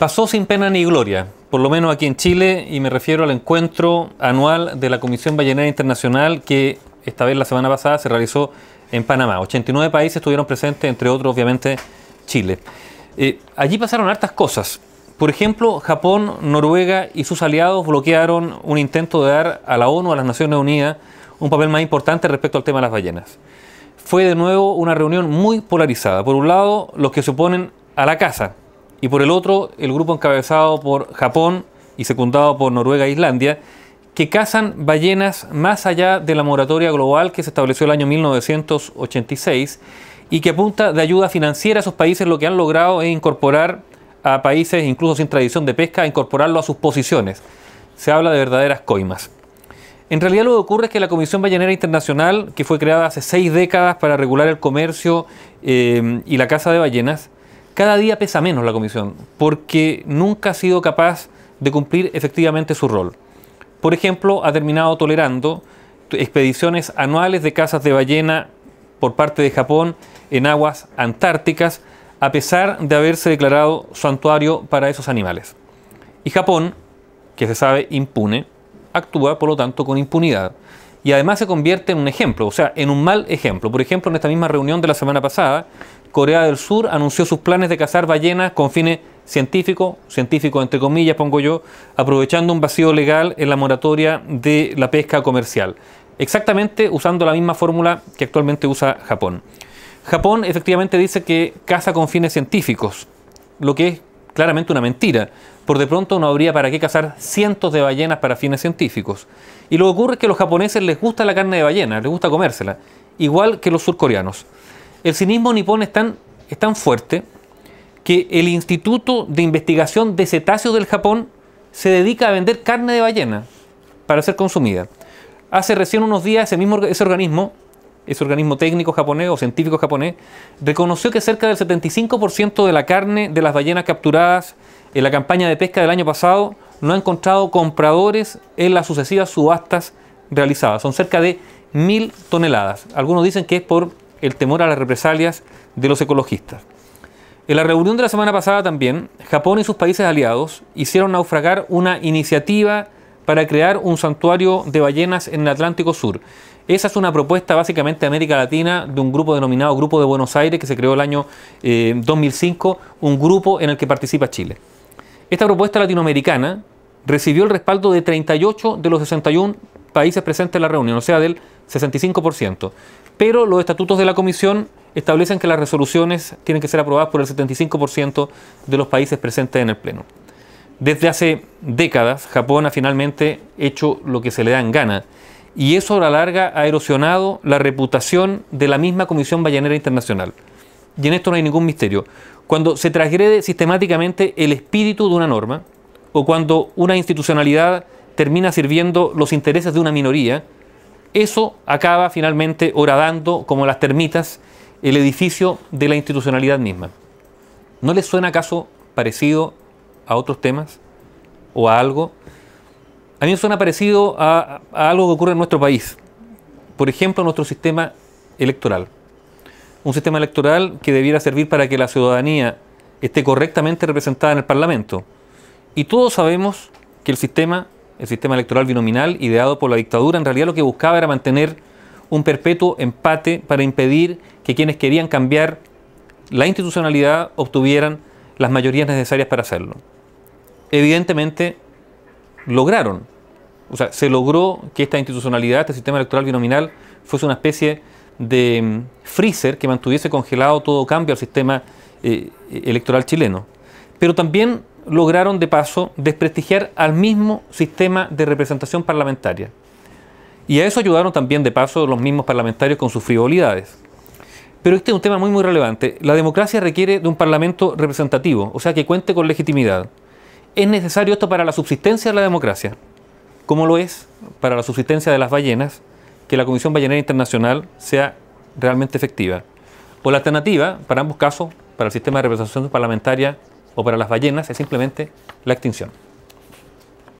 Pasó sin pena ni gloria, por lo menos aquí en Chile, y me refiero al encuentro anual de la Comisión Ballenera Internacional que esta vez la semana pasada se realizó en Panamá. 89 países estuvieron presentes, entre otros obviamente Chile. Eh, allí pasaron hartas cosas. Por ejemplo, Japón, Noruega y sus aliados bloquearon un intento de dar a la ONU, a las Naciones Unidas, un papel más importante respecto al tema de las ballenas. Fue de nuevo una reunión muy polarizada. Por un lado, los que se oponen a la caza, y por el otro el grupo encabezado por Japón y secundado por Noruega e Islandia, que cazan ballenas más allá de la moratoria global que se estableció el año 1986 y que apunta de ayuda financiera a esos países lo que han logrado es incorporar a países incluso sin tradición de pesca, incorporarlo a sus posiciones. Se habla de verdaderas coimas. En realidad lo que ocurre es que la Comisión Ballenera Internacional, que fue creada hace seis décadas para regular el comercio eh, y la caza de ballenas, cada día pesa menos la Comisión, porque nunca ha sido capaz de cumplir efectivamente su rol. Por ejemplo, ha terminado tolerando expediciones anuales de cazas de ballena por parte de Japón en aguas antárticas, a pesar de haberse declarado santuario para esos animales. Y Japón, que se sabe impune, actúa por lo tanto con impunidad. Y además se convierte en un ejemplo, o sea, en un mal ejemplo. Por ejemplo, en esta misma reunión de la semana pasada, Corea del Sur anunció sus planes de cazar ballenas con fines científicos, científicos entre comillas pongo yo, aprovechando un vacío legal en la moratoria de la pesca comercial, exactamente usando la misma fórmula que actualmente usa Japón. Japón efectivamente dice que caza con fines científicos, lo que es claramente una mentira. Por de pronto no habría para qué cazar cientos de ballenas para fines científicos. Y lo que ocurre es que a los japoneses les gusta la carne de ballena, les gusta comérsela, igual que los surcoreanos el cinismo nipón es tan, tan fuerte que el Instituto de Investigación de Cetáceos del Japón se dedica a vender carne de ballena para ser consumida. Hace recién unos días ese mismo ese organismo, ese organismo técnico japonés o científico japonés, reconoció que cerca del 75% de la carne de las ballenas capturadas en la campaña de pesca del año pasado no ha encontrado compradores en las sucesivas subastas realizadas. Son cerca de mil toneladas. Algunos dicen que es por el temor a las represalias de los ecologistas. En la reunión de la semana pasada también, Japón y sus países aliados hicieron naufragar una iniciativa para crear un santuario de ballenas en el Atlántico Sur. Esa es una propuesta básicamente de América Latina de un grupo denominado Grupo de Buenos Aires que se creó el año 2005, eh, un grupo en el que participa Chile. Esta propuesta latinoamericana recibió el respaldo de 38 de los 61 países presentes en la reunión, o sea, del 65%. Pero los estatutos de la Comisión establecen que las resoluciones tienen que ser aprobadas por el 75% de los países presentes en el Pleno. Desde hace décadas, Japón ha finalmente hecho lo que se le da en gana. Y eso a la larga ha erosionado la reputación de la misma Comisión Ballenera Internacional. Y en esto no hay ningún misterio. Cuando se transgrede sistemáticamente el espíritu de una norma, o cuando una institucionalidad termina sirviendo los intereses de una minoría, eso acaba finalmente horadando como las termitas el edificio de la institucionalidad misma. ¿No les suena acaso parecido a otros temas o a algo? A mí suena parecido a, a algo que ocurre en nuestro país. Por ejemplo, nuestro sistema electoral. Un sistema electoral que debiera servir para que la ciudadanía esté correctamente representada en el Parlamento y todos sabemos que el sistema, el sistema electoral binominal ideado por la dictadura, en realidad lo que buscaba era mantener un perpetuo empate para impedir que quienes querían cambiar la institucionalidad obtuvieran las mayorías necesarias para hacerlo. Evidentemente lograron, o sea, se logró que esta institucionalidad, este sistema electoral binominal, fuese una especie de mm, freezer que mantuviese congelado todo cambio al sistema eh, electoral chileno. Pero también lograron de paso desprestigiar al mismo sistema de representación parlamentaria. Y a eso ayudaron también de paso los mismos parlamentarios con sus frivolidades. Pero este es un tema muy muy relevante. La democracia requiere de un parlamento representativo, o sea, que cuente con legitimidad. Es necesario esto para la subsistencia de la democracia, como lo es para la subsistencia de las ballenas, que la Comisión Ballenera Internacional sea realmente efectiva. O la alternativa, para ambos casos, para el sistema de representación parlamentaria o para las ballenas es simplemente la extinción.